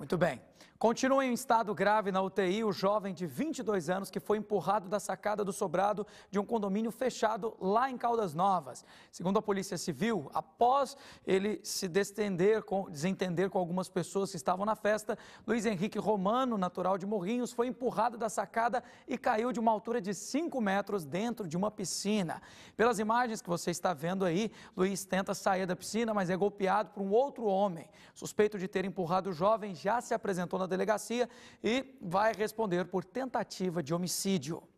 Muito bem. Continua em estado grave na UTI o jovem de 22 anos que foi empurrado da sacada do sobrado de um condomínio fechado lá em Caldas Novas. Segundo a Polícia Civil, após ele se destender com, desentender com algumas pessoas que estavam na festa, Luiz Henrique Romano, natural de Morrinhos, foi empurrado da sacada e caiu de uma altura de 5 metros dentro de uma piscina. Pelas imagens que você está vendo aí, Luiz tenta sair da piscina, mas é golpeado por um outro homem. Suspeito de ter empurrado o jovem, já se apresentou na delegacia e vai responder por tentativa de homicídio.